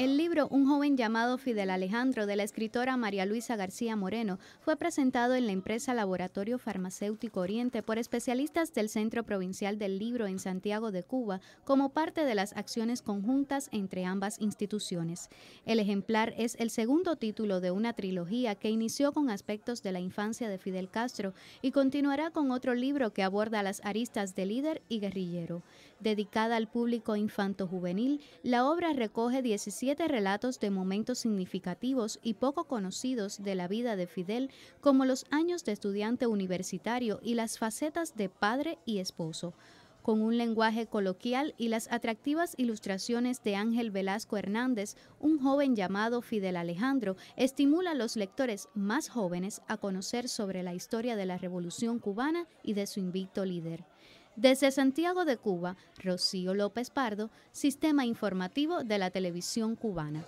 El libro Un joven llamado Fidel Alejandro de la escritora María Luisa García Moreno fue presentado en la empresa Laboratorio Farmacéutico Oriente por especialistas del Centro Provincial del Libro en Santiago de Cuba como parte de las acciones conjuntas entre ambas instituciones. El ejemplar es el segundo título de una trilogía que inició con aspectos de la infancia de Fidel Castro y continuará con otro libro que aborda las aristas de líder y guerrillero. Dedicada al público infanto-juvenil, la obra recoge 17 siete relatos de momentos significativos y poco conocidos de la vida de Fidel, como los años de estudiante universitario y las facetas de padre y esposo. Con un lenguaje coloquial y las atractivas ilustraciones de Ángel Velasco Hernández, un joven llamado Fidel Alejandro estimula a los lectores más jóvenes a conocer sobre la historia de la Revolución cubana y de su invicto líder. Desde Santiago de Cuba, Rocío López Pardo, Sistema Informativo de la Televisión Cubana.